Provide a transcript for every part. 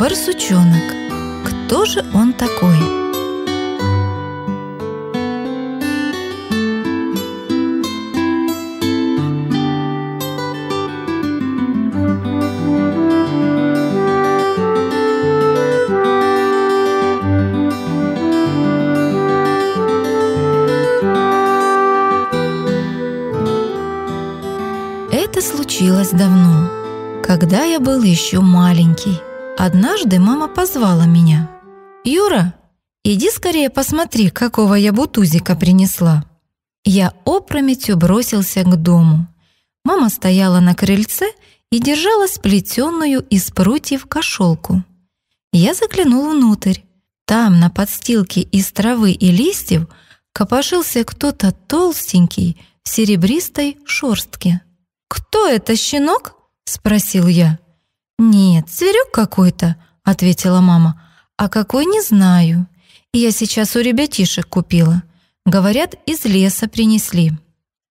Барсучонок. Кто же он такой? Это случилось давно, когда я был еще маленький – Однажды мама позвала меня. «Юра, иди скорее посмотри, какого я бутузика принесла». Я опрометью бросился к дому. Мама стояла на крыльце и держала сплетенную из прутьев кошелку. Я заглянул внутрь. Там, на подстилке из травы и листьев, копошился кто-то толстенький в серебристой шорстке. «Кто это, щенок?» — спросил я. «Нет, зверек какой-то», — ответила мама. «А какой не знаю. Я сейчас у ребятишек купила. Говорят, из леса принесли».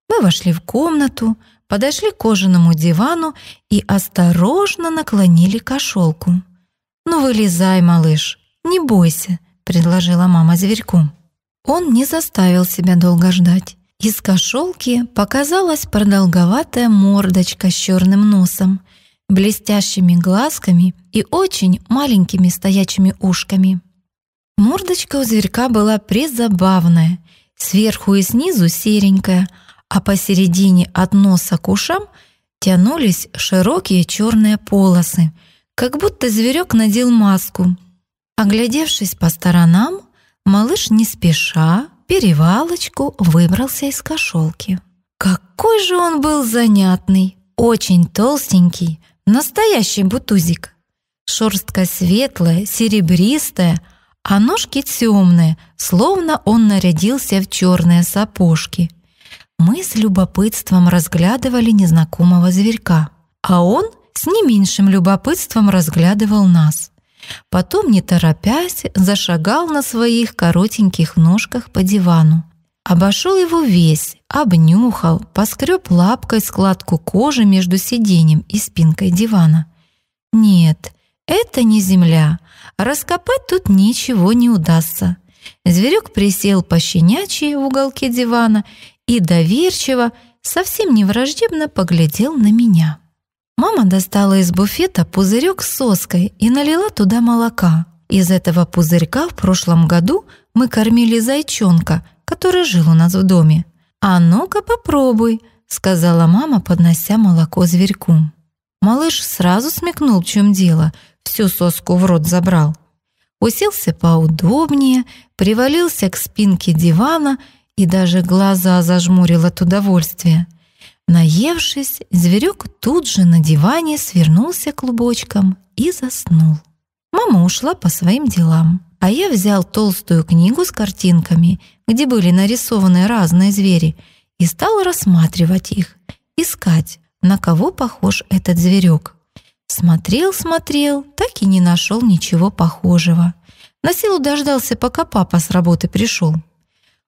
Мы вошли в комнату, подошли к кожаному дивану и осторожно наклонили кошелку. «Ну, вылезай, малыш, не бойся», — предложила мама зверьку. Он не заставил себя долго ждать. Из кошелки показалась продолговатая мордочка с черным носом — блестящими глазками и очень маленькими стоячими ушками. Мордочка у зверька была призабавная, сверху и снизу серенькая, а посередине от носа к ушам тянулись широкие черные полосы, как будто зверек надел маску. Оглядевшись по сторонам, малыш не спеша перевалочку выбрался из кошелки. Какой же он был занятный! Очень толстенький, Настоящий бутузик. Шерстка светлая, серебристая, а ножки темные, словно он нарядился в черные сапожки. Мы с любопытством разглядывали незнакомого зверька, а он с не меньшим любопытством разглядывал нас. Потом, не торопясь, зашагал на своих коротеньких ножках по дивану, Обошел его весь, обнюхал, поскреб лапкой складку кожи между сиденьем и спинкой дивана. Нет, это не земля. Раскопать тут ничего не удастся. Зверек присел по щенячьи в уголке дивана и доверчиво, совсем не враждебно поглядел на меня. Мама достала из буфета пузырек с соской и налила туда молока. Из этого пузырька в прошлом году мы кормили зайчонка, который жил у нас в доме. «А ну-ка попробуй», — сказала мама, поднося молоко зверьку. Малыш сразу смекнул, в чем дело, всю соску в рот забрал. Уселся поудобнее, привалился к спинке дивана и даже глаза зажмурил от удовольствия. Наевшись, зверек тут же на диване свернулся клубочком и заснул. Мама ушла по своим делам а я взял толстую книгу с картинками, где были нарисованы разные звери, и стал рассматривать их, искать, на кого похож этот зверек. Смотрел, смотрел, так и не нашел ничего похожего. На силу дождался, пока папа с работы пришел.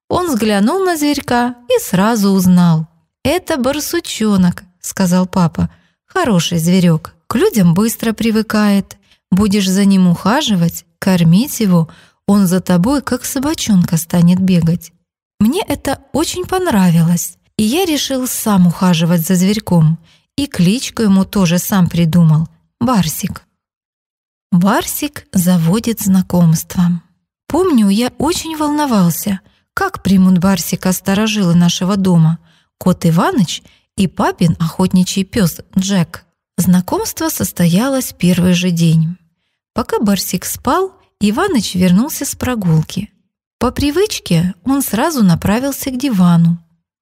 Он взглянул на зверька и сразу узнал. «Это барсучонок», — сказал папа. «Хороший зверек, к людям быстро привыкает. Будешь за ним ухаживать, кормить его, он за тобой, как собачонка, станет бегать. Мне это очень понравилось, и я решил сам ухаживать за зверьком, и кличку ему тоже сам придумал — Барсик. Барсик заводит знакомство. Помню, я очень волновался, как примут Барсика сторожилы нашего дома, кот Иваныч и папин охотничий пес Джек. Знакомство состоялось первый же день. Пока Барсик спал, Иваныч вернулся с прогулки. По привычке он сразу направился к дивану,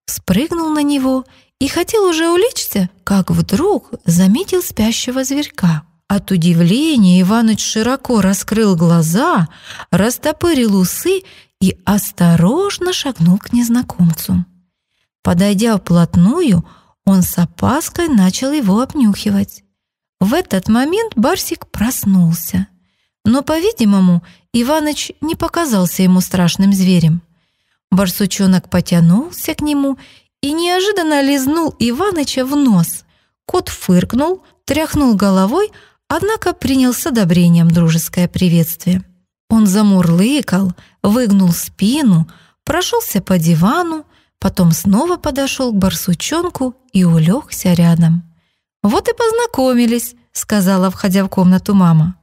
спрыгнул на него и хотел уже улечься, как вдруг заметил спящего зверька. От удивления Иваныч широко раскрыл глаза, растопырил усы и осторожно шагнул к незнакомцу. Подойдя вплотную, он с опаской начал его обнюхивать. В этот момент Барсик проснулся. Но, по-видимому, Иваныч не показался ему страшным зверем. Барсучонок потянулся к нему и неожиданно лизнул Иваныча в нос. Кот фыркнул, тряхнул головой, однако принял с одобрением дружеское приветствие. Он замурлыкал, выгнул спину, прошелся по дивану, потом снова подошел к барсучонку и улегся рядом. «Вот и познакомились», — сказала, входя в комнату мама.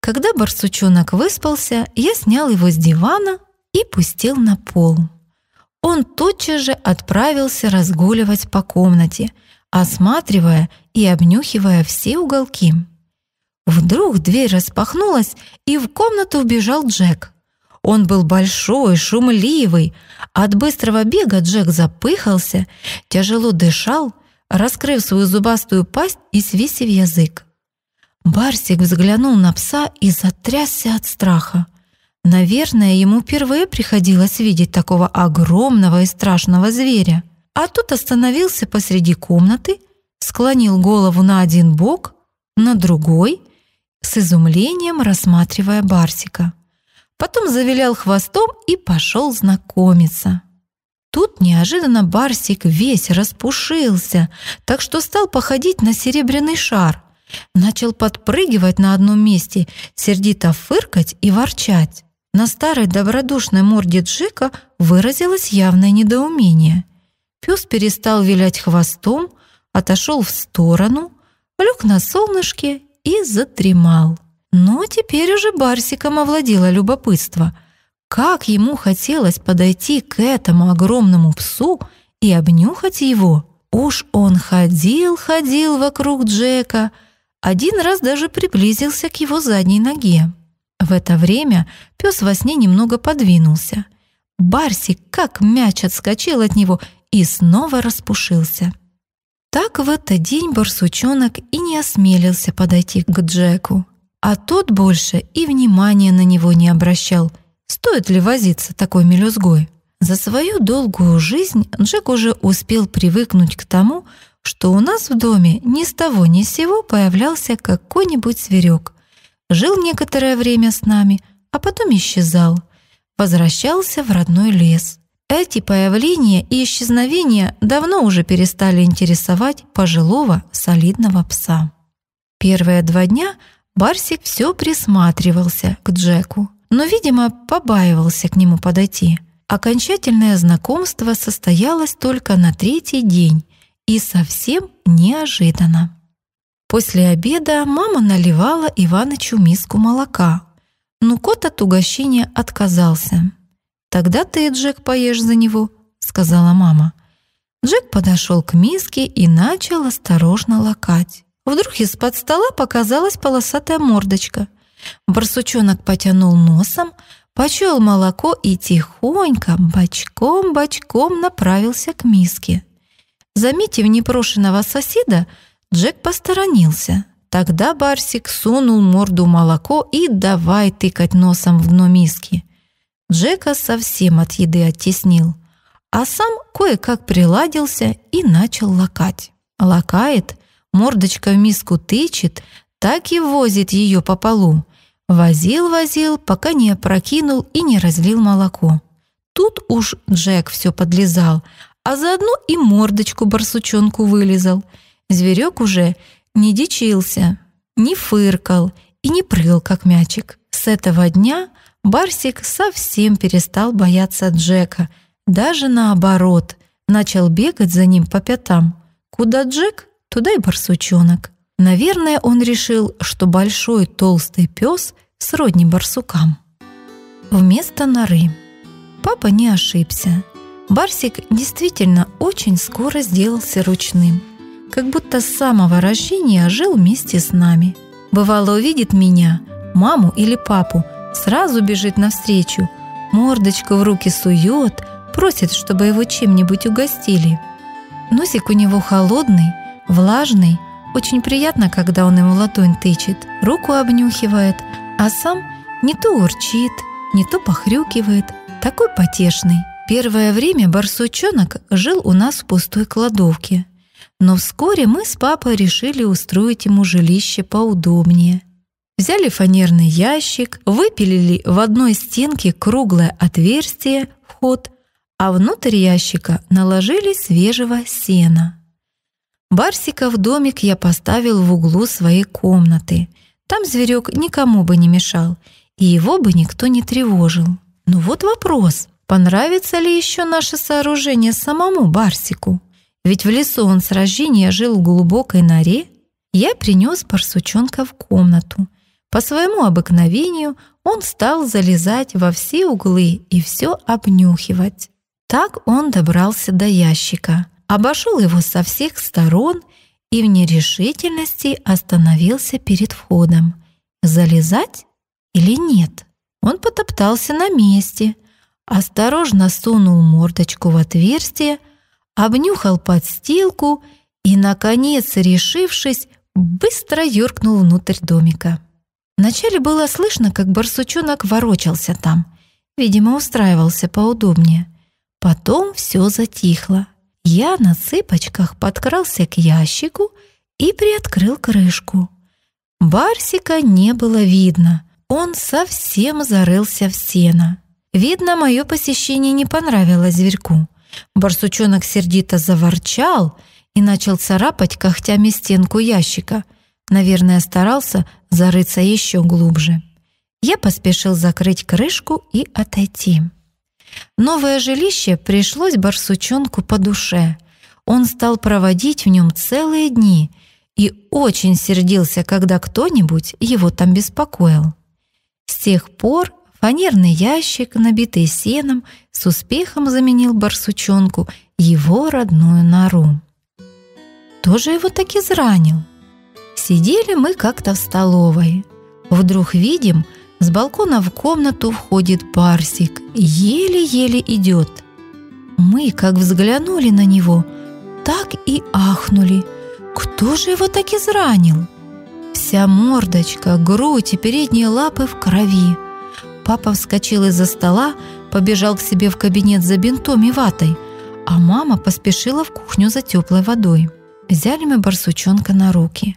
Когда барсучонок выспался, я снял его с дивана и пустил на пол. Он тотчас же отправился разгуливать по комнате, осматривая и обнюхивая все уголки. Вдруг дверь распахнулась, и в комнату вбежал Джек. Он был большой, шумливый. От быстрого бега Джек запыхался, тяжело дышал — раскрыв свою зубастую пасть и свисив язык. Барсик взглянул на пса и затрясся от страха. Наверное, ему впервые приходилось видеть такого огромного и страшного зверя. А тут остановился посреди комнаты, склонил голову на один бок, на другой, с изумлением рассматривая Барсика. Потом завилял хвостом и пошел знакомиться. Тут неожиданно Барсик весь распушился, так что стал походить на серебряный шар. Начал подпрыгивать на одном месте, сердито фыркать и ворчать. На старой добродушной морде Джика выразилось явное недоумение. Пес перестал вилять хвостом, отошел в сторону, лег на солнышке и затремал. Но теперь уже Барсиком овладело любопытство — как ему хотелось подойти к этому огромному псу и обнюхать его. Уж он ходил-ходил вокруг Джека, один раз даже приблизился к его задней ноге. В это время пес во сне немного подвинулся. Барсик как мяч отскочил от него и снова распушился. Так в этот день барсучонок и не осмелился подойти к Джеку, а тот больше и внимания на него не обращал – Стоит ли возиться такой мелюзгой? За свою долгую жизнь Джек уже успел привыкнуть к тому, что у нас в доме ни с того ни с сего появлялся какой-нибудь зверек. Жил некоторое время с нами, а потом исчезал. Возвращался в родной лес. Эти появления и исчезновения давно уже перестали интересовать пожилого солидного пса. Первые два дня Барсик все присматривался к Джеку, но, видимо, побаивался к нему подойти. Окончательное знакомство состоялось только на третий день и совсем неожиданно. После обеда мама наливала Иванычу миску молока, но кот от угощения отказался. «Тогда ты, Джек, поешь за него», — сказала мама. Джек подошел к миске и начал осторожно лакать. Вдруг из-под стола показалась полосатая мордочка — Барсучонок потянул носом, почуял молоко и тихонько, бочком-бочком направился к миске. Заметив непрошенного соседа, Джек посторонился. Тогда Барсик сунул морду в молоко и давай тыкать носом в дно миски. Джека совсем от еды оттеснил, а сам кое-как приладился и начал лакать. Лакает, мордочка в миску тычет, так и возит ее по полу, Возил-возил, пока не опрокинул и не разлил молоко. Тут уж Джек все подлезал, а заодно и мордочку барсучонку вылезал. Зверек уже не дичился, не фыркал и не прыгал, как мячик. С этого дня Барсик совсем перестал бояться Джека. Даже наоборот, начал бегать за ним по пятам. Куда Джек, туда и барсучонок. Наверное, он решил, что большой толстый пес сродни барсукам. Вместо норы. Папа не ошибся. Барсик действительно очень скоро сделался ручным. Как будто с самого рождения жил вместе с нами. Бывало, увидит меня, маму или папу, сразу бежит навстречу, мордочку в руки сует, просит, чтобы его чем-нибудь угостили. Носик у него холодный, влажный, очень приятно, когда он ему ладонь тычет, руку обнюхивает, а сам не то урчит, не то похрюкивает. Такой потешный. Первое время барсучонок жил у нас в пустой кладовке. Но вскоре мы с папой решили устроить ему жилище поудобнее. Взяли фанерный ящик, выпилили в одной стенке круглое отверстие, вход, а внутрь ящика наложили свежего сена. Барсика в домик я поставил в углу своей комнаты. Там зверек никому бы не мешал, и его бы никто не тревожил. Но ну вот вопрос, понравится ли еще наше сооружение самому Барсику? Ведь в лесу он с рождения жил в глубокой норе. Я принес барсучонка в комнату. По своему обыкновению он стал залезать во все углы и все обнюхивать. Так он добрался до ящика обошел его со всех сторон и в нерешительности остановился перед входом. Залезать или нет? Он потоптался на месте, осторожно сунул мордочку в отверстие, обнюхал подстилку и, наконец, решившись, быстро юркнул внутрь домика. Вначале было слышно, как барсучонок ворочался там. Видимо, устраивался поудобнее. Потом все затихло. Я на цыпочках подкрался к ящику и приоткрыл крышку. Барсика не было видно. Он совсем зарылся в сено. Видно, мое посещение не понравилось зверьку. Барсучонок сердито заворчал и начал царапать когтями стенку ящика. Наверное, старался зарыться еще глубже. Я поспешил закрыть крышку и отойти. Новое жилище пришлось барсучонку по душе. Он стал проводить в нем целые дни и очень сердился, когда кто-нибудь его там беспокоил. С тех пор фанерный ящик, набитый сеном, с успехом заменил барсучонку его родную нору. Тоже его так изранил? Сидели мы как-то в столовой. Вдруг видим, с балкона в комнату входит Парсик, еле-еле идет. Мы как взглянули на него, так и ахнули. Кто же его так изранил? Вся мордочка, грудь и передние лапы в крови. Папа вскочил из-за стола, побежал к себе в кабинет за бинтом и ватой, а мама поспешила в кухню за теплой водой. Взяли мы барсучонка на руки.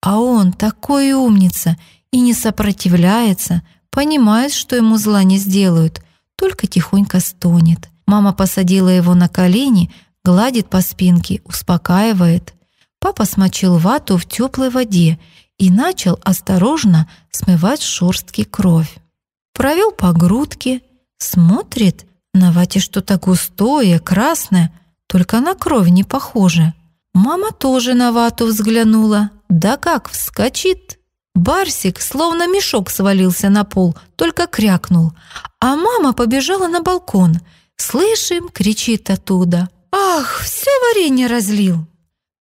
А он такой умница и не сопротивляется, понимает, что ему зла не сделают, только тихонько стонет. Мама посадила его на колени, гладит по спинке, успокаивает. Папа смочил вату в теплой воде и начал осторожно смывать с шорстки кровь. Провел по грудке, смотрит, на вате что-то густое, красное, только на кровь не похоже. Мама тоже на вату взглянула, да как вскочит! Барсик словно мешок свалился на пол, только крякнул. А мама побежала на балкон. Слышим, кричит оттуда. «Ах, все варенье разлил!»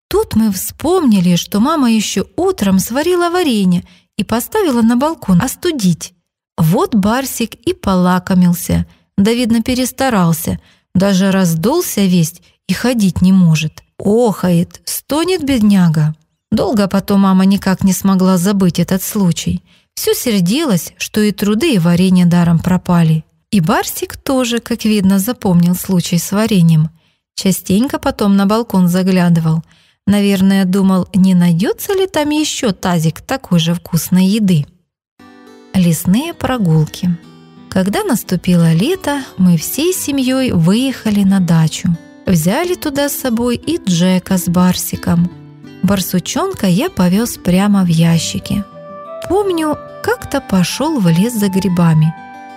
Тут мы вспомнили, что мама еще утром сварила варенье и поставила на балкон остудить. Вот Барсик и полакомился. Да, видно, перестарался. Даже раздулся весь и ходить не может. Охает, стонет бедняга. Долго а потом мама никак не смогла забыть этот случай. Все сердилась, что и труды, и варенье даром пропали. И Барсик тоже, как видно, запомнил случай с вареньем. Частенько потом на балкон заглядывал. Наверное, думал, не найдется ли там еще тазик такой же вкусной еды. Лесные прогулки. Когда наступило лето, мы всей семьей выехали на дачу. Взяли туда с собой и Джека с Барсиком – Барсучонка я повез прямо в ящики. Помню, как-то пошел в лес за грибами.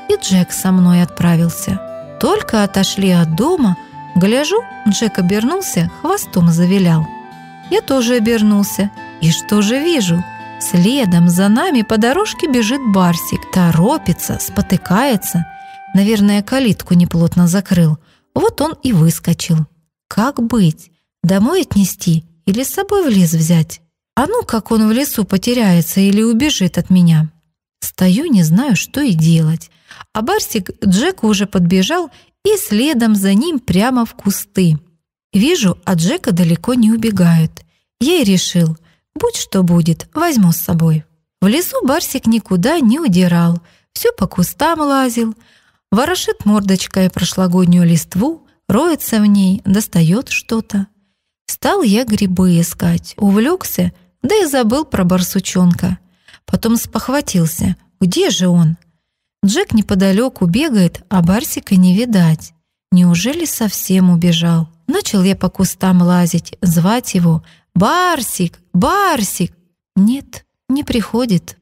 И Джек со мной отправился. Только отошли от дома, гляжу, Джек обернулся, хвостом завилял. Я тоже обернулся. И что же вижу? Следом за нами по дорожке бежит Барсик. Торопится, спотыкается. Наверное, калитку неплотно закрыл. Вот он и выскочил. Как быть? Домой отнести или с собой в лес взять? А ну, как он в лесу потеряется или убежит от меня. Стою, не знаю, что и делать. А Барсик Джеку уже подбежал и следом за ним прямо в кусты. Вижу, а Джека далеко не убегают. Я и решил, будь что будет, возьму с собой. В лесу Барсик никуда не удирал, все по кустам лазил, ворошит мордочкой прошлогоднюю листву, роется в ней, достает что-то. Стал я грибы искать, увлекся, да и забыл про барсучонка. Потом спохватился. Где же он? Джек неподалеку бегает, а Барсика не видать. Неужели совсем убежал? Начал я по кустам лазить, звать его «Барсик! Барсик!» Нет, не приходит.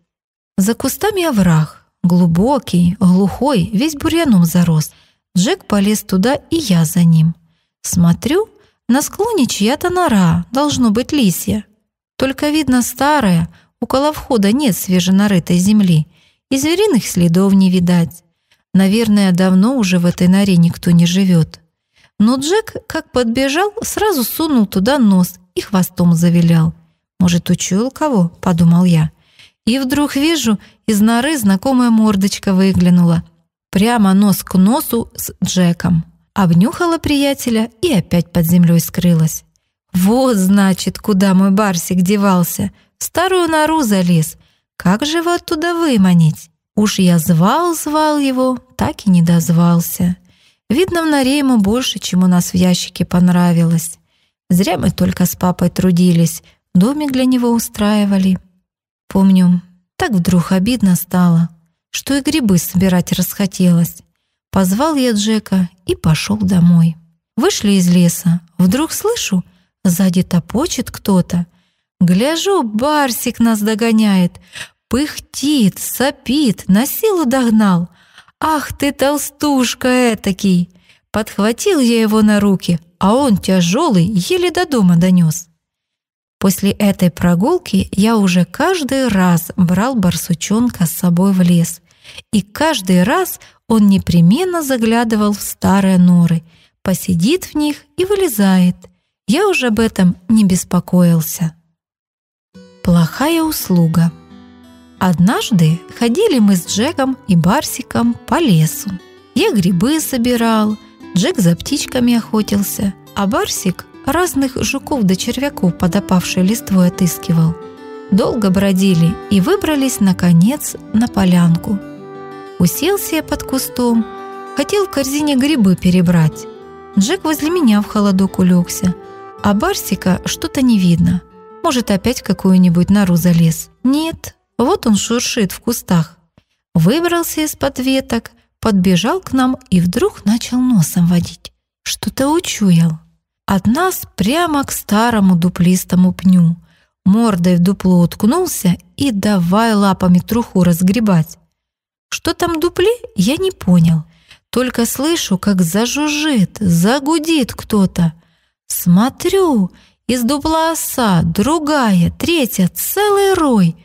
За кустами овраг. Глубокий, глухой, весь бурьяном зарос. Джек полез туда, и я за ним. Смотрю — на склоне чья-то нора, должно быть лисья. Только видно старая, около входа нет свеженарытой земли, и звериных следов не видать. Наверное, давно уже в этой норе никто не живет. Но Джек, как подбежал, сразу сунул туда нос и хвостом завилял. «Может, учуял кого?» — подумал я. И вдруг вижу, из норы знакомая мордочка выглянула. Прямо нос к носу с Джеком обнюхала приятеля и опять под землей скрылась. Вот, значит, куда мой барсик девался. В старую нору залез. Как же его оттуда выманить? Уж я звал-звал его, так и не дозвался. Видно, в норе ему больше, чем у нас в ящике понравилось. Зря мы только с папой трудились, домик для него устраивали. Помню, так вдруг обидно стало, что и грибы собирать расхотелось. Позвал я Джека и пошел домой. Вышли из леса. Вдруг слышу, сзади топочет кто-то. Гляжу, Барсик нас догоняет. Пыхтит, сопит, на силу догнал. «Ах ты, толстушка этакий!» Подхватил я его на руки, а он тяжелый, еле до дома донес. После этой прогулки я уже каждый раз брал барсучонка с собой в лес и каждый раз он непременно заглядывал в старые норы, посидит в них и вылезает. Я уже об этом не беспокоился. Плохая услуга. Однажды ходили мы с Джеком и Барсиком по лесу. Я грибы собирал, Джек за птичками охотился, а Барсик разных жуков до да червяков подопавшей листвой отыскивал. Долго бродили и выбрались, наконец, на полянку – Уселся я под кустом, хотел в корзине грибы перебрать. Джек возле меня в холодок улегся, а Барсика что-то не видно. Может, опять какую-нибудь нору залез. Нет, вот он шуршит в кустах. Выбрался из-под веток, подбежал к нам и вдруг начал носом водить. Что-то учуял. От нас прямо к старому дуплистому пню. Мордой в дупло уткнулся и давай лапами труху разгребать. Что там дупли, я не понял. Только слышу, как зажужжит, загудит кто-то. Смотрю, из дупла оса, другая, третья, целый рой.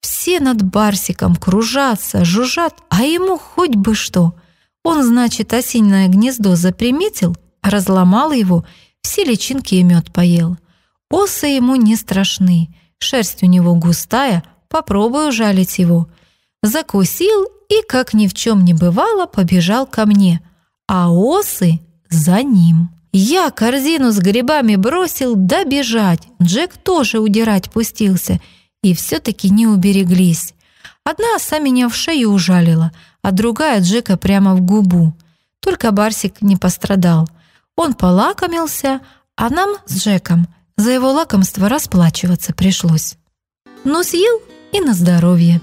Все над барсиком кружатся, жужжат, а ему хоть бы что. Он, значит, осиное гнездо заприметил, разломал его, все личинки и мед поел. Осы ему не страшны, шерсть у него густая, попробую жалить его — закусил и, как ни в чем не бывало, побежал ко мне, а осы за ним. Я корзину с грибами бросил добежать, да Джек тоже удирать пустился, и все-таки не убереглись. Одна оса меня в шею ужалила, а другая Джека прямо в губу. Только Барсик не пострадал. Он полакомился, а нам с Джеком за его лакомство расплачиваться пришлось. Но съел и на здоровье.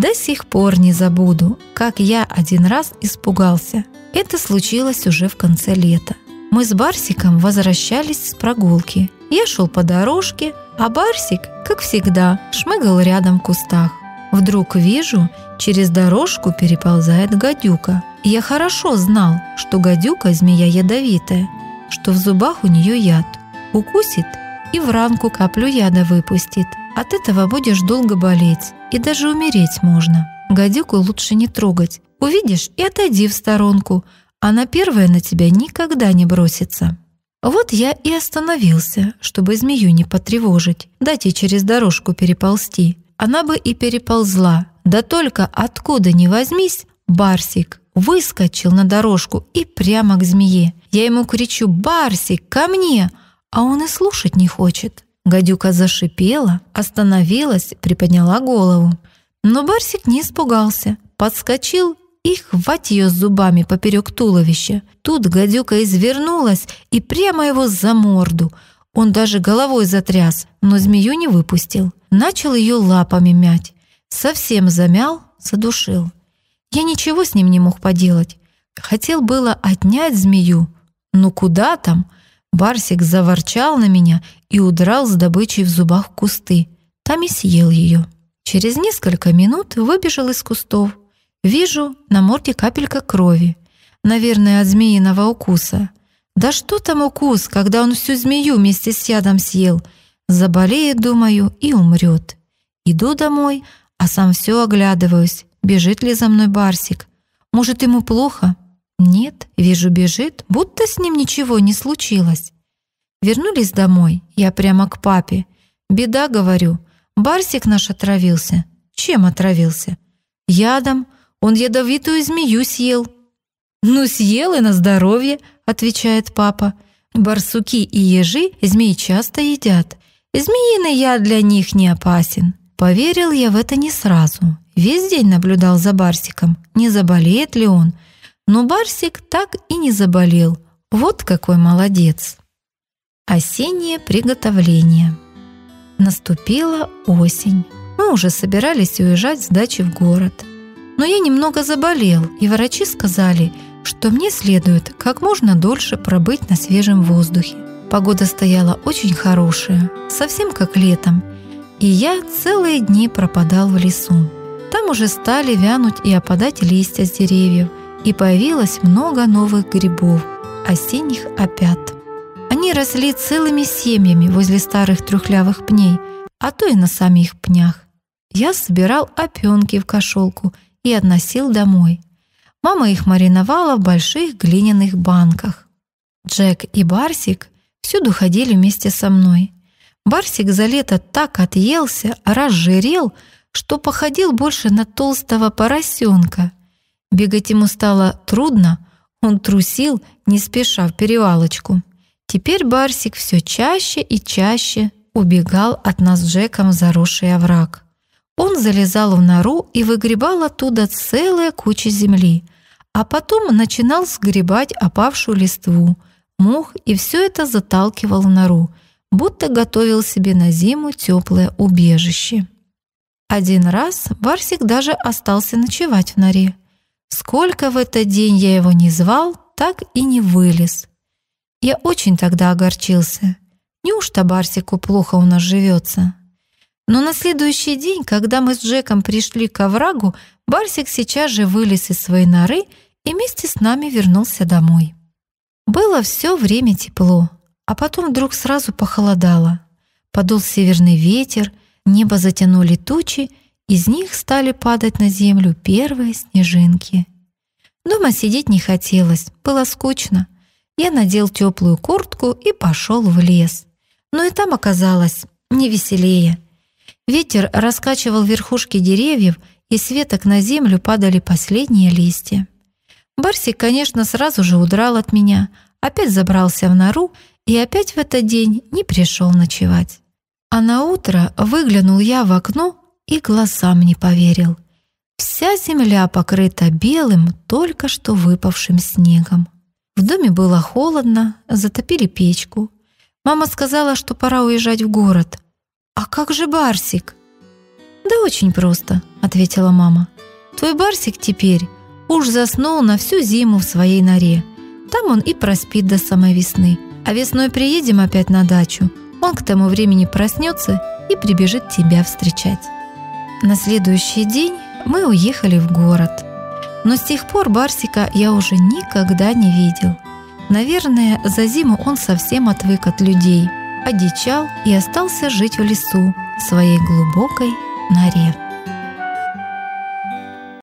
До сих пор не забуду, как я один раз испугался. Это случилось уже в конце лета. Мы с Барсиком возвращались с прогулки. Я шел по дорожке, а Барсик, как всегда, шмыгал рядом в кустах. Вдруг вижу, через дорожку переползает гадюка. Я хорошо знал, что гадюка – змея ядовитая, что в зубах у нее яд. Укусит и в ранку каплю яда выпустит. От этого будешь долго болеть, и даже умереть можно. Гадюку лучше не трогать. Увидишь и отойди в сторонку, она первая на тебя никогда не бросится. Вот я и остановился, чтобы змею не потревожить, дать ей через дорожку переползти. Она бы и переползла, да только откуда ни возьмись, Барсик выскочил на дорожку и прямо к змее. Я ему кричу «Барсик, ко мне!» А он и слушать не хочет. Гадюка зашипела, остановилась, приподняла голову. Но Барсик не испугался, подскочил и хвать ее зубами поперек туловища. Тут гадюка извернулась и прямо его за морду. Он даже головой затряс, но змею не выпустил. Начал ее лапами мять. Совсем замял, задушил. Я ничего с ним не мог поделать. Хотел было отнять змею. но куда там? Барсик заворчал на меня и удрал с добычей в зубах кусты. Там и съел ее. Через несколько минут выбежал из кустов. Вижу, на морде капелька крови. Наверное, от змеиного укуса. Да что там укус, когда он всю змею вместе с ядом съел? Заболеет, думаю, и умрет. Иду домой, а сам все оглядываюсь, бежит ли за мной барсик. Может, ему плохо? Нет, вижу, бежит, будто с ним ничего не случилось. Вернулись домой, я прямо к папе. Беда, говорю, Барсик наш отравился. Чем отравился? Ядом. Он ядовитую змею съел. Ну, съел и на здоровье, отвечает папа. Барсуки и ежи змеи часто едят. Змеиный яд для них не опасен. Поверил я в это не сразу. Весь день наблюдал за Барсиком. Не заболеет ли он? Но Барсик так и не заболел. Вот какой молодец! Осеннее приготовление. Наступила осень. Мы уже собирались уезжать с дачи в город. Но я немного заболел, и врачи сказали, что мне следует как можно дольше пробыть на свежем воздухе. Погода стояла очень хорошая, совсем как летом, и я целые дни пропадал в лесу. Там уже стали вянуть и опадать листья с деревьев, и появилось много новых грибов, осенних опят. Они росли целыми семьями возле старых трухлявых пней, а то и на самих пнях. Я собирал опенки в кошелку и относил домой. Мама их мариновала в больших глиняных банках. Джек и Барсик всюду ходили вместе со мной. Барсик за лето так отъелся, разжирел, что походил больше на толстого поросенка, Бегать ему стало трудно, он трусил, не спеша в перевалочку. Теперь Барсик все чаще и чаще убегал от нас с Джеком в заросший овраг. Он залезал в нору и выгребал оттуда целые кучи земли, а потом начинал сгребать опавшую листву, мох и все это заталкивал в нору, будто готовил себе на зиму теплое убежище. Один раз Барсик даже остался ночевать в норе. Сколько в этот день я его не звал, так и не вылез. Я очень тогда огорчился. Неужто Барсику плохо у нас живется? Но на следующий день, когда мы с Джеком пришли к оврагу, Барсик сейчас же вылез из своей норы и вместе с нами вернулся домой. Было все время тепло, а потом вдруг сразу похолодало. Подул северный ветер, небо затянули тучи, из них стали падать на землю первые снежинки. Дома сидеть не хотелось, было скучно. Я надел теплую куртку и пошел в лес. Но и там оказалось не веселее. Ветер раскачивал верхушки деревьев, и с веток на землю падали последние листья. Барсик, конечно, сразу же удрал от меня, опять забрался в нору и опять в этот день не пришел ночевать. А на утро выглянул я в окно и глазам не поверил. Вся земля покрыта белым, только что выпавшим снегом. В доме было холодно, затопили печку. Мама сказала, что пора уезжать в город. «А как же Барсик?» «Да очень просто», — ответила мама. «Твой Барсик теперь уж заснул на всю зиму в своей норе. Там он и проспит до самой весны. А весной приедем опять на дачу. Он к тому времени проснется и прибежит тебя встречать». На следующий день мы уехали в город. Но с тех пор Барсика я уже никогда не видел. Наверное, за зиму он совсем отвык от людей, одичал и остался жить в лесу, в своей глубокой норе.